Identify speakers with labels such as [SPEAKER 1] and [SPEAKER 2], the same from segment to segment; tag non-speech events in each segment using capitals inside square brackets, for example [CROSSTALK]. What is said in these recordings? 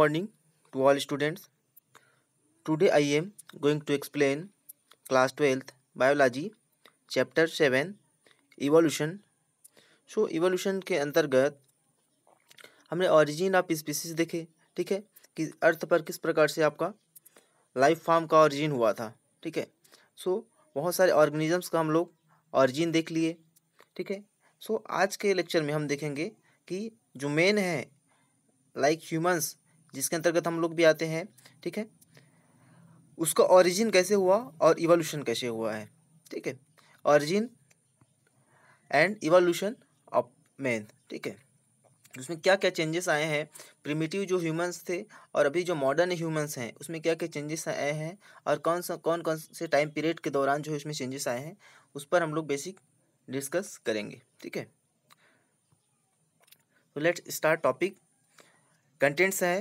[SPEAKER 1] morning to all students today i am going to explain class twelfth biology chapter 7 evolution so so, evolution के अंतर्गत हमने origin of species देखे ठीक है कि अर्थ पर किस प्रकार से आपका लाइफ फॉर्म का ओरिजिन हुआ था ठीक है सो बहुत सारे ऑर्गेनिजम्स का हम लोग ओरिजिन देख लिए ठीक है सो आज के लेक्चर में हम देखेंगे कि जो मेन है लाइक ह्यूमंस जिसके अंतर्गत हम लोग भी आते हैं ठीक है उसका ऑरिजिन कैसे हुआ और इवोल्यूशन कैसे हुआ है ठीक है origin and evolution of man ठीक है उसमें क्या क्या चेंजेस आए हैं प्रिमिटिव जो ह्यूमंस थे और अभी जो मॉडर्न ह्यूमंस हैं उसमें क्या क्या चेंजेस आए हैं और कौन सा कौन कौन से टाइम पीरियड के दौरान जो है उसमें चेंजेस आए हैं उस पर हम लोग बेसिक डिस्कस करेंगे ठीक है तो लेट्स स्टार्ट टॉपिक कंटेंट्स है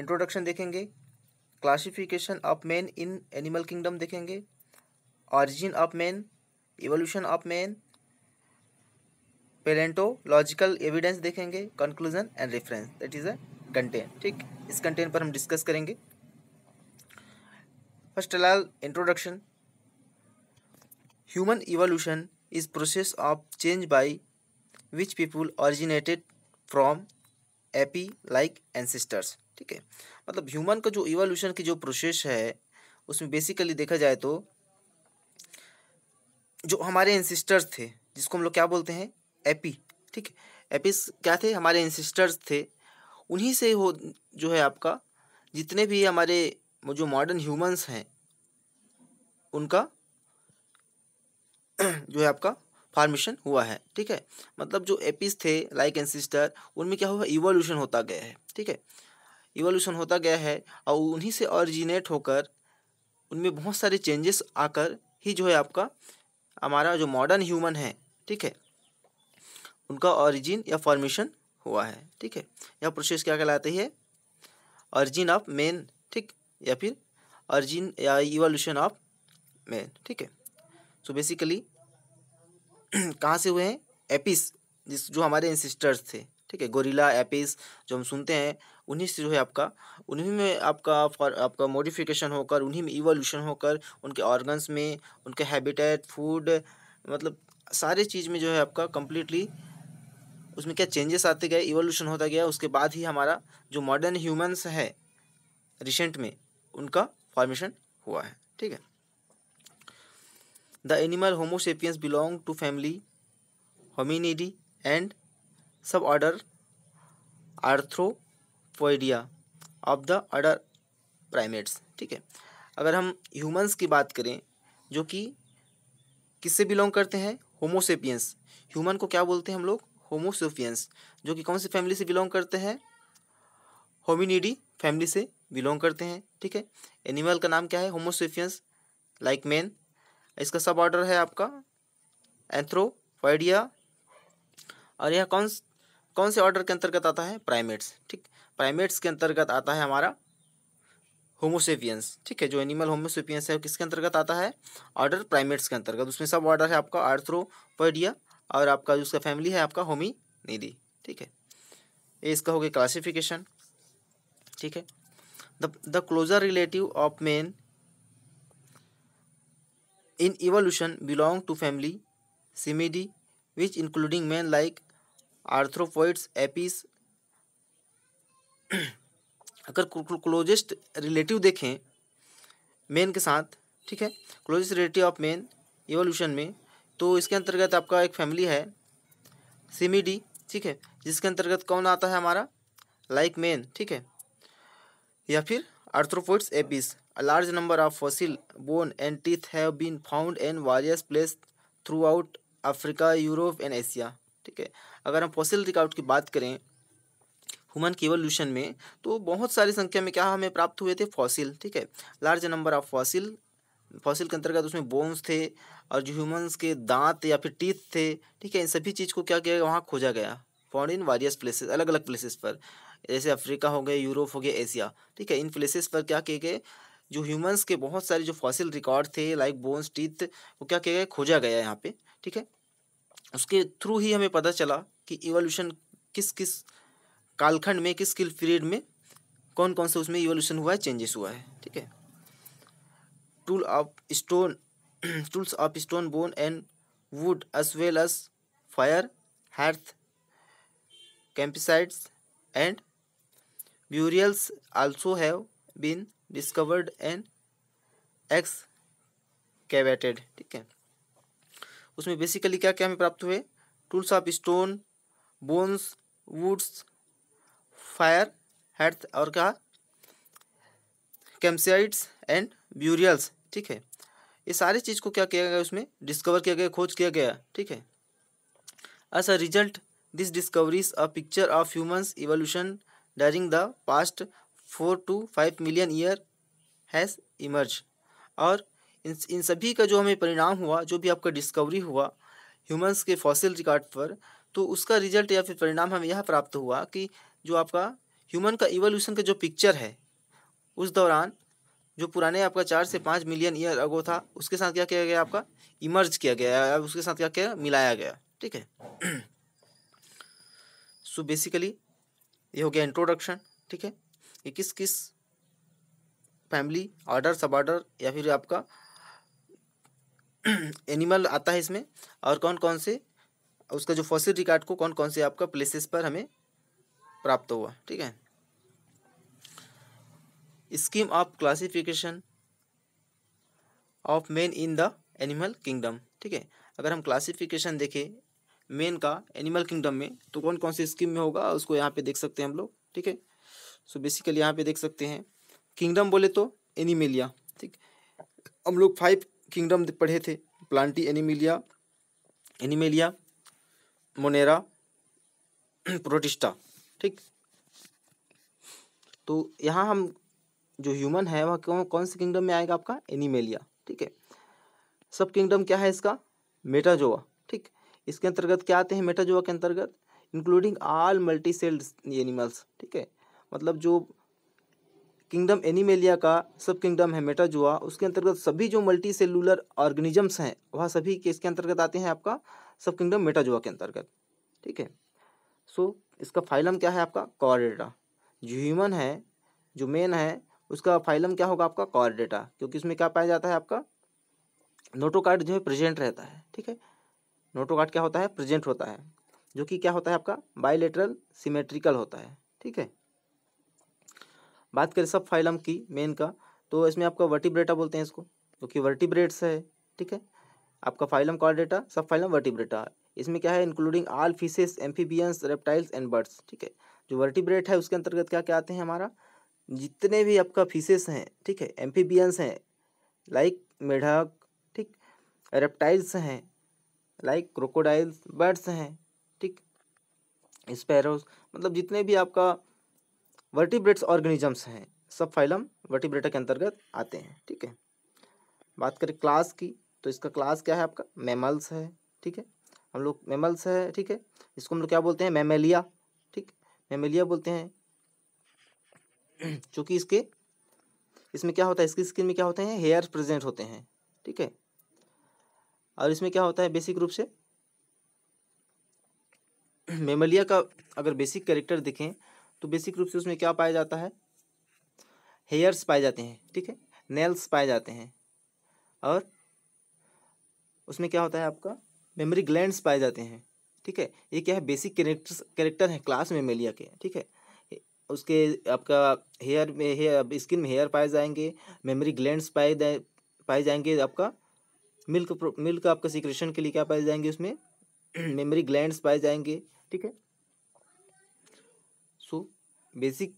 [SPEAKER 1] इंट्रोडक्शन देखेंगे classification of man in animal kingdom देखेंगे origin of man evolution of man paleontological evidence देखेंगे conclusion and reference that is a content ठीक इस कंटेंट पर हम डिस्कस करेंगे फर्स्ट लाल introduction human evolution is process of change by which people originated from ape like ancestors ठीक है मतलब ह्यूमन का जो इवोल्यूशन की जो प्रोसेस है उसमें बेसिकली देखा जाए तो जो हमारे इंसिस्टर्स थे जिसको हम लोग क्या बोलते हैं एपी ठीक है एपिस क्या थे हमारे इंसिस्टर्स थे उन्हीं से हो जो है आपका जितने भी हमारे जो मॉडर्न ह्यूमंस हैं उनका जो है आपका फार्मेशन हुआ है ठीक है मतलब जो एपिस थे लाइक एंसिस्टर उनमें क्या हुआ इवोल्यूशन होता गया है ठीक है इवोल्यूशन होता गया है और उन्हीं से ऑरिजिनेट होकर उनमें बहुत सारे चेंजेस आकर ही जो है आपका हमारा जो मॉडर्न ह्यूमन है ठीक है उनका ऑरिजिन या फॉर्मेशन हुआ है ठीक है यह प्रोसेस क्या कहलाती है ऑरिजिन ऑफ मेन ठीक या फिर ऑरिजिन या इवोल्यूशन ऑफ मैन ठीक है सो बेसिकली [CLEARS THROAT] कहाँ से हुए हैं एपिस जिस जो हमारे इंसिस्टर्स थे ठीक है गोरिला एपिस जो हम सुनते हैं उन्हीं से जो है आपका उन्हीं में आपका फॉर आपका मॉडिफिकेशन होकर उन्हीं में इवोल्यूशन होकर उनके ऑर्गन्स में उनके हैबिटेट फूड मतलब सारे चीज़ में जो है आपका कम्प्लीटली उसमें क्या चेंजेस आते गए इवोल्यूशन होता गया उसके बाद ही हमारा जो मॉडर्न ह्यूमंस है रिसेंट में उनका फॉर्मेशन हुआ है ठीक है the animal Homo sapiens belong to family Hominidae and sub order Anthropoidea of the order primates ठीक है अगर हम ह्यूमंस की बात करें जो कि किससे बिलोंग करते हैं होमोसेपियंस ह्यूमन को क्या बोलते हैं हम लोग होमोसेपियंस जो कि कौन सी फैमिली से बिलोंग करते हैं होमिनिडी फैमिली से बिलोंग करते हैं ठीक है एनिमल का नाम क्या है होमोसेपियंस लाइक मैन इसका सब ऑर्डर है आपका एंथ्रोपोइडिया और यह कौन कौन से ऑर्डर के अंतर्गत आता है प्राइमेट्स ठीक प्राइमेट्स के अंतर्गत आता है हमारा होमोसेपियंस ठीक है जो एनिमल होमोसेपियंस है किसके अंतर्गत आता है ऑर्डर प्राइमेट्स के अंतर्गत उसमें सब ऑर्डर है आपका आर्थ्रोपोडिया और आपका जो उसका फैमिली है आपका होमी निधि ठीक है ये इसका हो गया क्लासिफिकेशन ठीक है the the closer relative of man in evolution belong to family Simiidae which including man like anthropoids apes अगर क्लोजेस्ट रिलेटिव देखें मेन के साथ ठीक है closest relative of man evolution में तो इसके अंतर्गत आपका एक फैमिली है सिमिडी ठीक है जिसके अंतर्गत कौन आता है हमारा लाइक मेन ठीक है या फिर anthropoids apes large number of fossil bone and teeth have been found in various place throughout Africa Europe and Asia ठीक है अगर हम फॉसिल रिकॉर्ड की बात करें ह्यूमन के एवोल्यूशन में तो बहुत सारी संख्या में क्या हमें प्राप्त हुए थे फॉसिल ठीक है large number of fossil fossil के अंतर्गत उसमें बोन्स थे और जो ह्यूमन्स के दांत या फिर टीथ थे ठीक है इन सभी चीज़ को क्या किया गया वहाँ खोजा गया फॉन्ड इन वारियस प्लेसेस अलग अलग प्लेसेस पर जैसे अफ्रीका हो गए यूरोप हो गया एशिया ठीक है इन प्लेसेस पर क्या किए गए जो ह्यूमन्स के बहुत सारे जो फॉसिल रिकॉर्ड थे लाइक बोन्स टीथ वो क्या किया गया खोजा गया यहाँ पे ठीक है उसके थ्रू ही हमें पता चला कि इवोल्यूशन किस किस कालखंड में किस किल पीरियड में कौन कौन से उसमें इवोल्यूशन हुआ है चेंजेस हुआ है ठीक है tool of stone tools of stone bone and wood as well as fire hearth campsites and burials also have been discovered and ex excavated ठीक है उसमें बेसिकली क्या क्या हमें प्राप्त हुए tools of stone bones woods fire hearths और क्या कैम्पसाइट्स एंड ब्यूरियल्स ठीक है ये सारी चीज़ को क्या किया गया उसमें डिस्कवर किया गया खोज किया गया ठीक है as a result this discoveries a picture of humans evolution during the past four to five million year has emerge और इन इन सभी का जो हमें परिणाम हुआ जो भी आपका डिस्कवरी हुआ ह्यूमंस के फॉसिल रिकॉर्ड पर तो उसका रिजल्ट या फिर परिणाम हमें यह प्राप्त हुआ कि जो आपका ह्यूमन का इवोल्यूशन का जो पिक्चर है उस दौरान जो पुराने आपका चार से पाँच मिलियन ईयर अगो था उसके साथ क्या किया गया आपका इमर्ज किया गया या उसके साथ क्या किया मिलाया गया ठीक है सो [CLEARS THROAT] बेसिकली ये हो गया इंट्रोडक्शन ठीक है ये किस किस फैमिली ऑर्डर सब ऑर्डर या फिर आपका एनिमल [CLEARS THROAT] आता है इसमें और कौन कौन से उसका जो फॉसिल रिकॉर्ड को कौन कौन से आपका प्लेसेस पर हमें प्राप्त हुआ ठीक है scheme of classification of man in the animal kingdom ठीक है अगर हम क्लासिफिकेशन देखें मेन का एनिमल किंगडम में तो कौन कौन सी स्कीम में होगा उसको यहाँ पे देख सकते हैं हम लोग ठीक है सो बेसिकली यहाँ पे देख सकते हैं किंगडम बोले तो एनिमेलिया ठीक हम लोग फाइव किंगडम पढ़े थे Plantae Animalia Animalia Monera Protista ठीक तो यहाँ हम जो ह्यूमन है वह कौन कौन से किंगडम में आएगा आपका एनिमेलिया ठीक है सब किंगडम क्या है इसका मेटाजोआ ठीक इसके अंतर्गत क्या आते हैं मेटाजोआ के अंतर्गत including all multi celled animals ठीक है मतलब जो किंगडम एनिमेलिया का सब किंगडम है मेटाजोआ उसके अंतर्गत सभी जो मल्टी सेलुलर ऑर्गेनिजम्स हैं वह सभी के इसके अंतर्गत आते हैं आपका सब किंगडम मेटाजोआ के अंतर्गत ठीक है सो इसका फाइलम क्या है आपका कॉर्डेटा जो ह्यूमन है जो मेन है उसका फाइलम क्या होगा आपका कॉर्डेटा क्योंकि इसमें क्या पाया जाता है आपका नोटोकार्ड जो है प्रेजेंट रहता है ठीक है नोटोकार्ड क्या होता है प्रेजेंट होता है जो कि क्या होता है आपका बायोलेटरल सिमेट्रिकल होता है ठीक है बात करें सब फाइलम की मेन का तो इसमें आपका वर्टिब्रेटा बोलते हैं इसको क्योंकि वर्टिब्रेट्स है ठीक है आपका phylum Chordata sub phylum Vertebrata इसमें क्या है including all fishes amphibians reptiles and birds ठीक है जो वर्टिब्रेट है उसके अंतर्गत क्या क्या आते हैं हमारा जितने भी आपका फिशेस हैं ठीक है एम्फीबियंस हैं लाइक मेढक ठीक रेप्टाइल्स हैं लाइक क्रोकोडाइल्स बर्ड्स हैं ठीक स्पैरोज मतलब जितने भी आपका वर्टिब्रेट्स ऑर्गेनिजम्स हैं सब फाइलम वर्टिब्रेटा के अंतर्गत आते हैं ठीक है बात करें क्लास की तो इसका क्लास क्या है आपका मेमल्स है ठीक है हम लोग मेमल्स है ठीक है इसको हम लोग क्या बोलते हैं मेमेलिया ठीक मेमेलिया बोलते हैं [CLEARS THROAT] चूँकि इसके इसमें क्या होता है इसकी स्किन में क्या होते हैं हेयर प्रेजेंट होते हैं ठीक है और इसमें क्या होता है बेसिक रूप से [CLEARS THROAT] मेमलिया का अगर बेसिक कैरेक्टर देखें तो बेसिक रूप से उसमें क्या पाया जाता है हेयर्स पाए जाते हैं ठीक है नेल्स पाए जाते हैं और उसमें क्या होता है आपका मेमोरी ग्लैंड्स पाए जाते हैं ठीक है ये क्या है बेसिक कैरेक्टर कैरेक्टर हैं क्लास मेमेलिया के ठीक है उसके आपका हेयर में हेयर स्किन में हेयर पाए जाएंगे मेमोरी ग्लैंड्स पाए जाए पाए जाएंगे आपका मिल्क मिल्क आपका सिक्रेशन के लिए क्या पाए जाएंगे उसमें [CLEARS THROAT] मेमोरी ग्लैंड्स पाए जाएंगे ठीक है सो बेसिक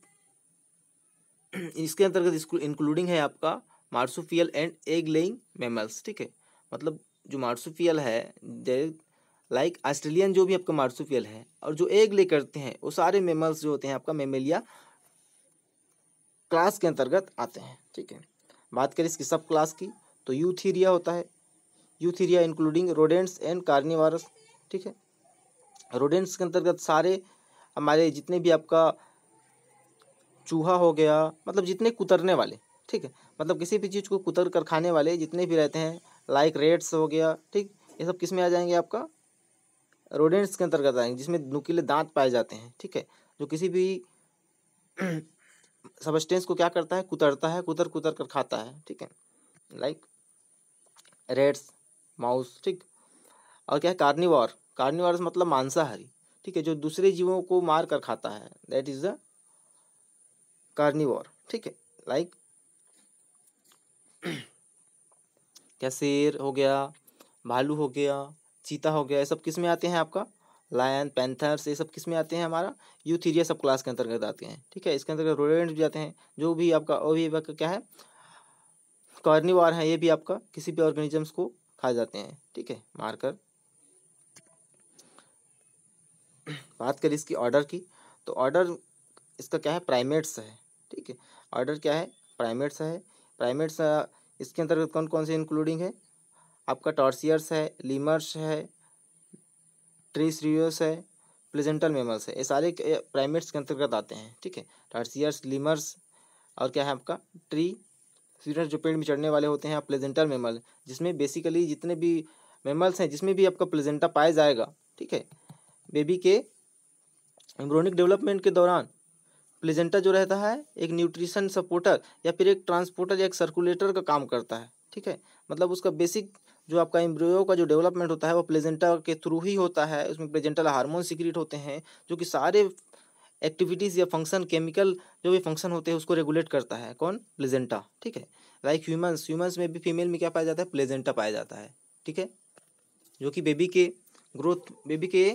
[SPEAKER 1] [CLEARS THROAT] इसके अंतर्गत इंक्लूडिंग है आपका marsupial and egg laying mammals ठीक है मतलब जो मार्सुफियल है देर लाइक ऑस्ट्रेलियन जो भी आपका मार्सुफियल है और जो एग ले करते हैं वो सारे मेमल्स जो होते हैं आपका मेमेलिया क्लास के अंतर्गत आते हैं ठीक है बात करें इसकी सब क्लास की तो यूथीरिया होता है Eutheria including rodents and carnivorous ठीक है रोडेंट्स के अंतर्गत सारे हमारे जितने भी आपका चूहा हो गया मतलब जितने कुतरने वाले ठीक है मतलब किसी भी चीज़ को कुतर कर खाने वाले जितने भी रहते हैं लाइक रेड्स हो गया ठीक ये सब किस में आ जाएंगे आपका रोडेंट्स के अंतर्गत आएंगे जिसमें नुकीले दांत पाए जाते हैं ठीक है जो किसी भी सबस्टेंस [CLEARS THROAT] को क्या करता है कुतरता है कुतर कुतर कर खाता है ठीक है लाइक रेड्स माउस ठीक और क्या है कार्निवार कार्निवार मतलब मांसाहारी ठीक है जो दूसरे जीवों को मार कर खाता है दैट इज द कार्निवार ठीक है लाइक [CLEARS THROAT] क्या शेर हो गया भालू हो गया चीता हो गया ये सब किस में आते हैं आपका लायन पैंथर्स ये सब किस में आते हैं हमारा यूथीरिया सब क्लास के अंतर्गत आते हैं ठीक है इसके अंतर्गत रोडेंट भी आते हैं जो भी आपका अभिभावक क्या है कॉर्निवार है ये भी आपका किसी भी ऑर्गेनिजम्स को खा जाते हैं ठीक है मारकर बात करें इसकी ऑर्डर की तो ऑर्डर इसका क्या है प्राइमेट्स है ठीक है ऑर्डर क्या है प्राइमेट्स है प्राइमेट्स इसके अंतर्गत कौन कौन से इंक्लूडिंग है आपका टॉर्सियर्स है लीमर्स है ट्रीसरियोस है प्लेजेंटल मेमल्स है ये सारे प्राइमेट्स के अंतर्गत आते हैं ठीक है टॉर्सियर्स लीमर्स और क्या है आपका ट्री सीरियस जो पेड़ में चढ़ने वाले होते हैं प्लेजेंटल मेमल जिसमें बेसिकली जितने भी मेमल्स हैं जिसमें भी आपका प्लेजेंटा पाया जाएगा ठीक है बेबी के एम्ब्रोनिक डेवलपमेंट के दौरान प्लेजेंटा जो रहता है एक न्यूट्रिशन सपोर्टर या फिर एक ट्रांसपोर्टर या एक सर्कुलेटर का काम करता है ठीक है मतलब उसका बेसिक जो आपका एम्ब्रियो का जो डेवलपमेंट होता है वो प्लेजेंटा के थ्रू ही होता है उसमें प्लेजेंटल हार्मोन सिक्रिट होते हैं जो कि सारे एक्टिविटीज़ या फंक्शन केमिकल जो भी फंक्शन होते हैं उसको रेगुलेट करता है कौन प्लेजेंटा ठीक है लाइक ह्यूमंस ह्यूमंस में भी फीमेल में क्या पाया जाता है प्लेजेंटा पाया जाता है ठीक है जो कि बेबी के ग्रोथ बेबी के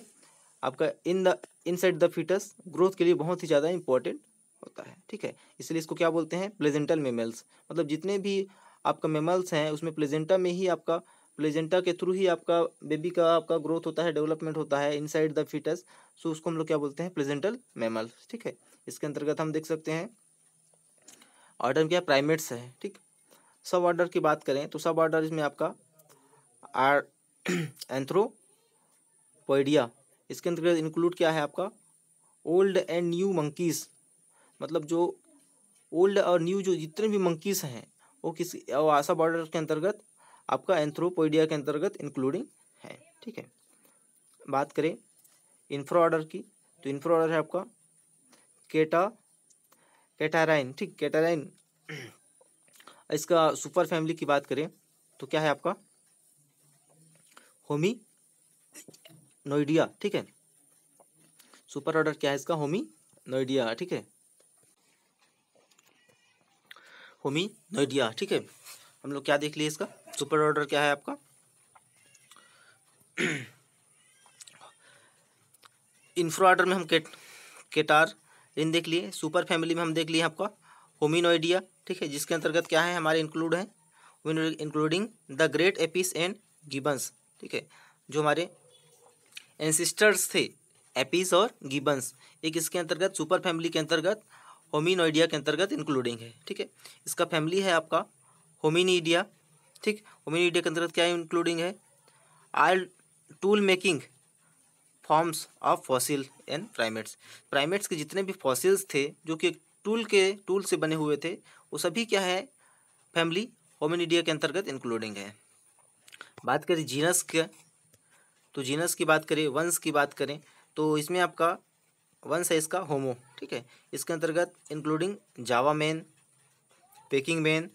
[SPEAKER 1] आपका in the inside the foetus growth के लिए बहुत ही ज़्यादा इंपॉर्टेंट होता है ठीक है इसलिए इसको क्या बोलते हैं प्लेजेंटल मेमल्स मतलब जितने भी आपका मेमल्स हैं उसमें प्लेजेंटा में ही आपका प्लेजेंटा के थ्रू ही आपका बेबी का आपका ग्रोथ होता है डेवलपमेंट होता है इनसाइड द फिटस सो उसको हम लोग क्या बोलते हैं प्लेजेंटल मेमल्स ठीक है इसके अंतर्गत हम देख सकते हैं ऑर्डर क्या प्राइमेट्स है ठीक सब ऑर्डर की बात करें तो सब ऑर्डर इसमें आपका आर एंथ्रो [CLEARS THROAT] पोइडिया इसके अंतर्गत इंक्लूड क्या है आपका ओल्ड एंड न्यू मंकीज़ मतलब जो ओल्ड और न्यू जो जितने भी मंकीज़ हैं वो किसी और आशा बॉर्डर के अंतर्गत आपका एंथ्रोपोइडिया के अंतर्गत इंक्लूडिंग है ठीक है बात करें इन्फ्रा ऑर्डर की तो इन्फ्रा ऑर्डर है आपका केटा केटाराइन ठीक केटाराइन इसका सुपर फैमिली की बात करें तो क्या है आपका होमी नोइडिया ठीक है सुपर ऑर्डर क्या है इसका होमी नोइडिया ठीक है होमी नोइडिया ठीक है हम लोग क्या देख लिए इसका सुपर ऑर्डर क्या है आपका [CLEARS THROAT] इन्फ्रा ऑर्डर में हम केट केटार इन देख लिए सुपर फैमिली में हम देख लिए आपका होमिनोइडिया ठीक है जिसके अंतर्गत क्या है हमारे इंक्लूड है including the great apes and gibbons ठीक है जो हमारे एंसिस्टर्स थे एपिस और गिबंस एक इसके अंतर्गत सुपर फैमिली के अंतर्गत होमिनोइडिया के अंतर्गत इंक्लूडिंग है ठीक है इसका फैमिली है आपका होमिनीडिया ठीक होमिनीडिया के अंतर्गत क्या इंक्लूडिंग है all tool making forms of fossil and primates primates के जितने भी फॉसिल्स थे जो कि टूल के टूल से बने हुए थे वो सभी क्या है फैमिली होमिनीडिया के अंतर्गत इंक्लूडिंग है बात करें जीनस के तो जीनस की बात करें वंश की बात करें तो इसमें आपका वंश है इसका होमो ठीक है इसके अंतर्गत including Java man Peking man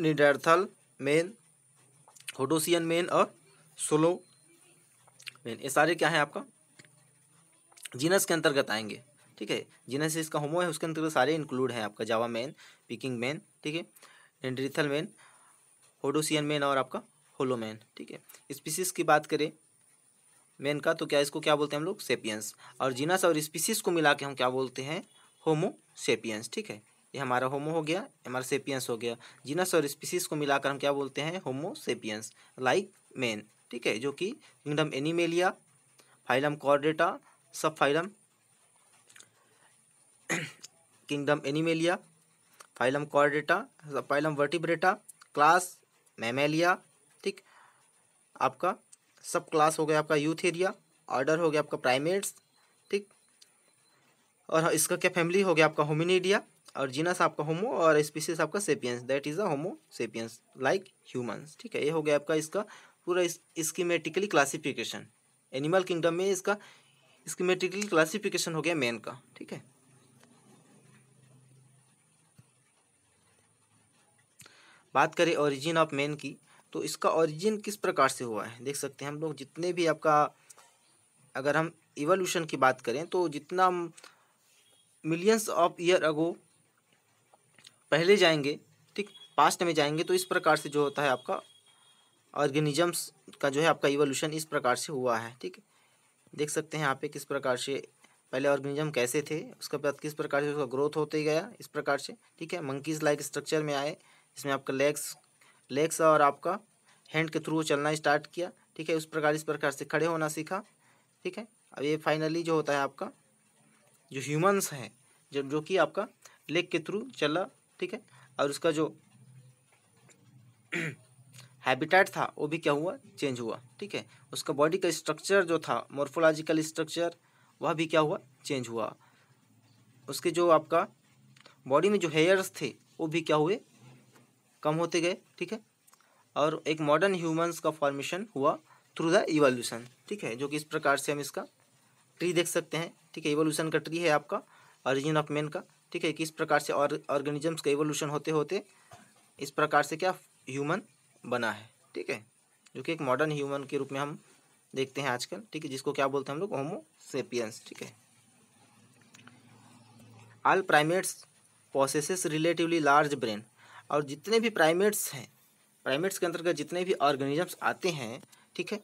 [SPEAKER 1] Neanderthal man Rhodesian man और सोलो मैन ये सारे क्या है आपका जीनस के अंतर्गत आएंगे ठीक है जीनस इसका होमो है उसके अंतर्गत सारे इंक्लूड हैं आपका जावा मैन पिकिंग मैन ठीक है एंड्रिथल मैन होडोसियन मैन और आपका होलोमैन ठीक है स्पीसीज की बात करें मैन का तो क्या इसको क्या बोलते हैं हम लोग सेपियंस और जीनस और स्पीसीज को मिला के हम क्या बोलते हैं होमो सेपियंस ठीक है ये हमारा होमो हो गया हमारा सेपियंस हो गया जीनस और स्पीसीज को मिलाकर हम क्या बोलते हैं होमो सेपियंस लाइक मैन ठीक है जो कि kingdom Animalia phylum Chordata sub phylum kingdom Animalia phylum Chordata sub phylum Vertebrata class Mammalia ठीक आपका सब क्लास हो गया आपका यूथ एरिया ऑर्डर हो गया आपका प्राइमेट्स ठीक और हाँ, इसका क्या फैमिली हो गया आपका होमिन एरिया और जीनस आपका होमो और स्पीसीज आपका sapiens that is a Homo sapiens like humans ठीक है ये हो गया आपका इसका पूरा स्कीमेटिकली क्लासिफिकेशन एनिमल किंगडम में इसका स्कीमेटिकली क्लासिफिकेशन हो गया मैन का ठीक है बात करें ओरिजिन ऑफ मैन की तो इसका ओरिजिन किस प्रकार से हुआ है देख सकते हैं हम लोग जितने भी आपका अगर हम इवोल्यूशन की बात करें तो जितना मिलियंस ऑफ ईयर अगो पहले जाएंगे ठीक पास्ट में जाएंगे तो इस प्रकार से जो होता है आपका ऑर्गेनिजम्स का जो है आपका इवोल्यूशन इस प्रकार से हुआ है ठीक देख सकते हैं यहाँ पे किस प्रकार से पहले ऑर्गेनिज्म कैसे थे उसके बाद किस प्रकार से उसका ग्रोथ होते गया इस प्रकार से ठीक है मंकीज लाइक स्ट्रक्चर में आए इसमें आपका लेग्स लेग्स और आपका हैंड के थ्रू चलना स्टार्ट किया ठीक है उस प्रकार इस प्रकार से खड़े होना सीखा ठीक है अब ये फाइनली जो होता है आपका जो ह्यूमंस हैं जब जो कि आपका लेग के थ्रू चला ठीक है और उसका जो हैबिटेट [CLEARS THROAT] था वो भी क्या हुआ चेंज हुआ ठीक है उसका बॉडी का स्ट्रक्चर जो था मोर्फोलॉजिकल स्ट्रक्चर वह भी क्या हुआ चेंज हुआ उसके जो आपका बॉडी में जो हेयर्स थे वो भी क्या हुए कम होते गए ठीक है और एक मॉडर्न ह्यूमंस का फॉर्मेशन हुआ थ्रू द इवोल्यूशन ठीक है जो कि इस प्रकार से हम इसका ट्री देख सकते हैं ठीक है इवोल्यूशन का ट्री है आपका ऑरिजिन ऑफ मैन का ठीक है किस प्रकार से ऑर्गेनिजम्स का इवोल्यूशन होते होते इस प्रकार से क्या ह्यूमन बना है ठीक है जो कि एक मॉडर्न ह्यूमन के रूप में हम देखते हैं आजकल ठीक है जिसको क्या बोलते हैं हम लोग होमोसेपियंस ठीक है all primates possesses relatively large brain और जितने भी प्राइमेट्स हैं प्राइमेट्स के अंतर्गत जितने भी ऑर्गेनिजम्स आते हैं ठीक है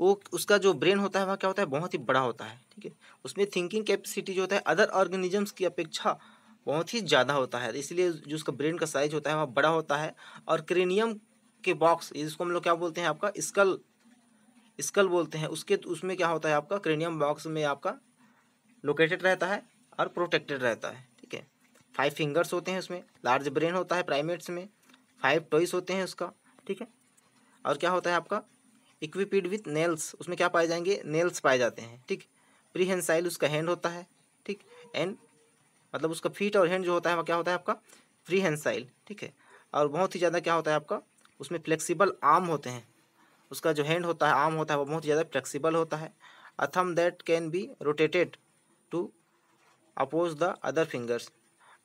[SPEAKER 1] वो उसका जो ब्रेन होता है वह क्या होता है बहुत ही बड़ा होता है ठीक है उसमें थिंकिंग कैपेसिटी जो होता है अदर ऑर्गेनिजम्स की अपेक्षा बहुत ही ज़्यादा होता है इसलिए जो उसका ब्रेन का साइज होता है वह बड़ा होता है और क्रेनियम के बॉक्स जिसको हम लोग क्या बोलते हैं आपका स्कल स्कल बोलते हैं उसके उसमें क्या होता है आपका क्रेनियम बॉक्स में आपका लोकेटेड रहता है और प्रोटेक्टेड रहता है फाइव फिंगर्स होते हैं उसमें लार्ज ब्रेन होता है प्राइमेट्स में फाइव टॉइस होते हैं उसका ठीक है और क्या होता है आपका इक्विपिड विथ नेल्स उसमें क्या पाए जाएंगे नेल्स पाए जाते हैं ठीक प्रीहेंसाइल उसका हैंड होता है ठीक एंड मतलब उसका फीट और हैंड जो होता है वह क्या होता है आपका फ्री हैंसाइल ठीक है और बहुत ही ज़्यादा क्या होता है आपका उसमें फ्लेक्सिबल आर्म होते हैं उसका जो हैंड होता है आर्म होता है वो बहुत ज़्यादा फ्लेक्सिबल होता है a thumb that can be rotated to oppose the other fingers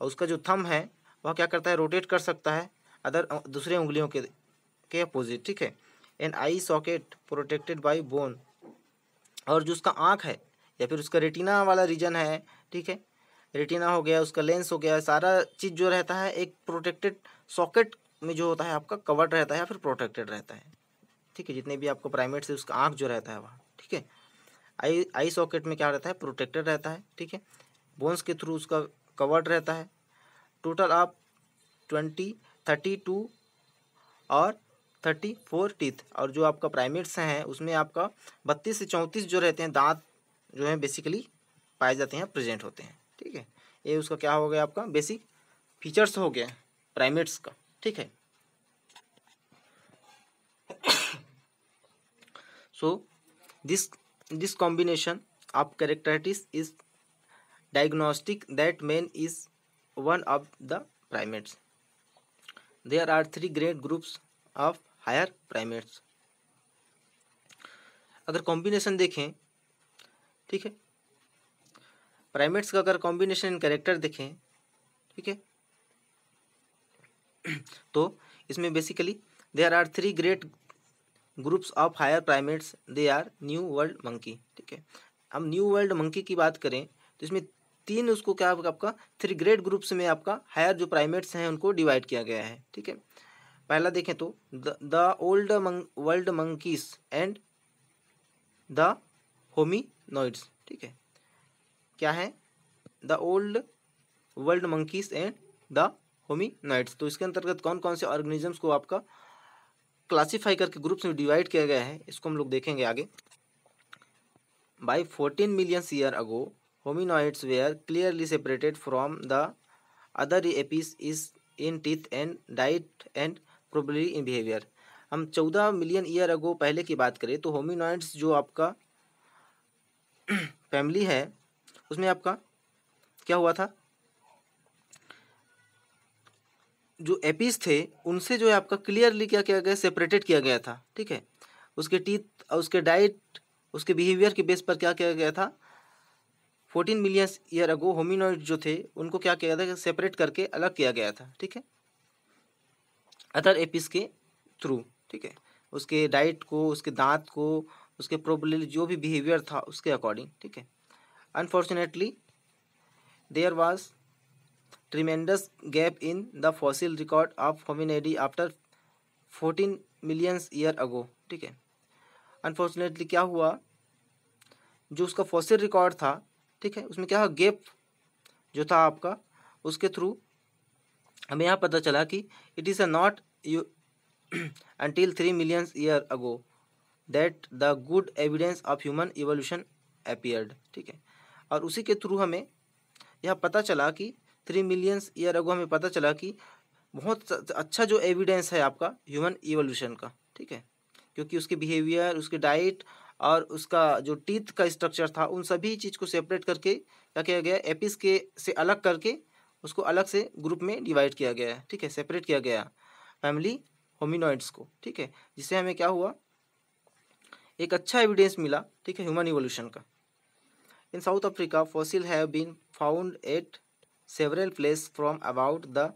[SPEAKER 1] और उसका जो थम है वह क्या करता है रोटेट कर सकता है अदर दूसरे उंगलियों के के अपोजिट ठीक है and eye socket protected by bone और जो उसका आँख है या फिर उसका रेटिना वाला रीजन है ठीक है रेटिना हो गया उसका लेंस हो गया सारा चीज़ जो रहता है एक प्रोटेक्टेड सॉकेट में जो होता है आपका कवर्ड रहता है या फिर प्रोटेक्टेड रहता है ठीक है जितने भी आपको प्राइमेट से उसका आँख जो रहता है वहाँ ठीक है आई आई सॉकेट में क्या रहता है प्रोटेक्टेड रहता है ठीक है बोन्स के थ्रू उसका कवर्ड रहता है टोटल आप ट्वेंटी थर्टी टू और थर्टी फोर टीथ और जो आपका प्राइमेट्स हैं उसमें आपका बत्तीस से चौंतीस जो रहते हैं दांत जो हैं बेसिकली पाए जाते हैं प्रेजेंट होते हैं ठीक है ये उसका क्या हो गया आपका बेसिक फीचर्स हो गया प्राइमेट्स का ठीक है so this this combination of characteristics is diagnostic that man is one of the primates there are three great groups of higher primates अगर कॉम्बिनेशन देखें ठीक है प्राइमेट्स का अगर कॉम्बिनेशन इन कैरेक्टर देखें ठीक है तो इसमें basically there are three great groups of higher primates they are new world monkey ठीक है हम न्यू वर्ल्ड मंकी की बात करें तो इसमें तीन उसको क्या आपका थ्री ग्रेड ग्रुप्स में आपका हायर जो प्राइमेट्स हैं उनको डिवाइड किया गया है ठीक है पहला देखें तो the old world monkeys and the hominoids ठीक है क्या है the old world monkeys and the hominoids तो इसके अंतर्गत कौन कौन से ऑर्गेनिजम्स को आपका क्लासीफाई करके ग्रुप्स में डिवाइड किया गया है इसको हम लोग देखेंगे आगे by fourteen millions year ago hominoids were clearly separated from the other apes is in teeth and diet and probably in behavior हम चौदह मिलियन ईयर अगो पहले की बात करें तो होमिनोइड्स जो आपका फैमिली है उसमें आपका क्या हुआ था जो एपिस थे उनसे जो है आपका क्लियरली क्या किया गया सेपरेटेड किया गया था ठीक है उसके टीथ और उसके डाइट उसके बिहेवियर के बेस पर क्या किया गया था fourteen million year ago hominoid जो थे उनको क्या किया था सेपरेट करके अलग किया गया था ठीक है अदर एपिस के थ्रू ठीक है उसके डाइट को उसके दांत को उसके प्रोबली जो भी बिहेवियर था उसके अकॉर्डिंग ठीक है unfortunately there was tremendous gap in the fossil record of Hominidae after fourteen millions year ago ठीक है अनफॉर्चुनेटली क्या हुआ जो उसका फॉसिल रिकॉर्ड था ठीक है उसमें क्या है गेप जो था आपका उसके थ्रू हमें यहाँ पता चला कि it is a not until three millions year ago that the good evidence of human evolution appeared ठीक है और उसी के थ्रू हमें यह पता चला कि थ्री मिलियंस ईयर अगो हमें पता चला कि बहुत अच्छा जो एविडेंस है आपका ह्यूमन इवोल्यूशन का ठीक है क्योंकि उसके बिहेवियर उसके डाइट और उसका जो टीथ का स्ट्रक्चर था उन सभी चीज़ को सेपरेट करके क्या किया गया एपिस के से अलग करके उसको अलग से ग्रुप में डिवाइड किया गया है ठीक है सेपरेट किया गया फैमिली होमिनोइड्स को ठीक है जिससे हमें क्या हुआ एक अच्छा एविडेंस मिला ठीक है ह्यूमन इवोल्यूशन का in South Africa fossil have been found at several place from about the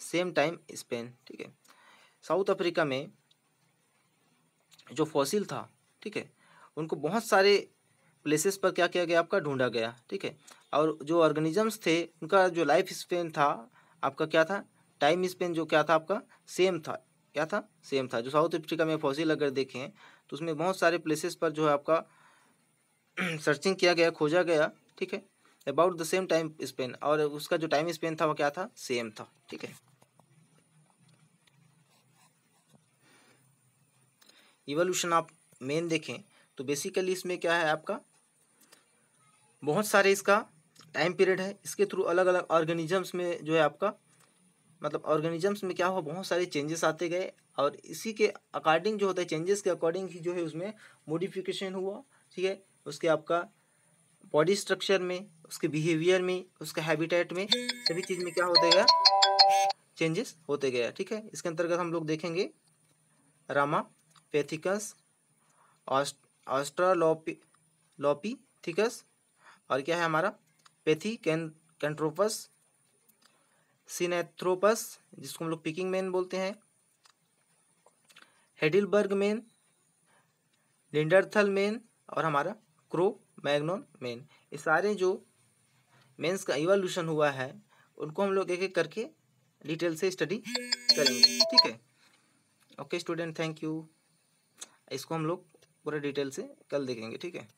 [SPEAKER 1] same time span ठीक है साउथ अफ्रीका में जो फॉसिल था ठीक है उनको बहुत सारे प्लेसेस पर क्या किया गया आपका ढूंढा गया ठीक है और जो ऑर्गेनिजम्स थे उनका जो लाइफ स्पेन था आपका क्या था टाइम स्पेन जो क्या था आपका सेम था क्या था सेम था जो साउथ अफ्रीका में फौजी अगर देखें तो उसमें बहुत सारे प्लेसेस पर जो है आपका सर्चिंग [CLEARS THROAT] किया गया खोजा गया ठीक है about the same time span और उसका जो टाइम स्पेन था वो क्या था सेम था ठीक है इवोल्यूशन आप मेन देखें तो बेसिकली इसमें क्या है आपका बहुत सारे इसका टाइम पीरियड है इसके थ्रू अलग अलग ऑर्गेनिजम्स में जो है आपका मतलब ऑर्गेनिजम्स में क्या हुआ बहुत सारे चेंजेस आते गए और इसी के अकॉर्डिंग जो होता है चेंजेस के अकॉर्डिंग ही जो है उसमें मोडिफिकेशन हुआ ठीक है उसके आपका बॉडी स्ट्रक्चर में उसके बिहेवियर में उसके हैबिटेट में सभी चीज़ में क्या होते गया चेंजेस होते गया ठीक है इसके अंतर्गत हम लोग देखेंगे रामा पैथिकस ऑस्ट है और क्या है हमारा पेथी कैन कैंट्रोपस सीनेथ्रोपस जिसको हम लोग पिकिंग मैन बोलते हैं हेडिलबर्ग मैन लिंडरथल मैन और हमारा क्रो मैग्नोन मैन ये सारे जो मेंस का इवोल्यूशन हुआ है उनको हम लोग एक एक करके डिटेल से स्टडी करेंगे ठीक है ओके स्टूडेंट थैंक यू इसको हम लोग पूरा डिटेल से कल देखेंगे ठीक है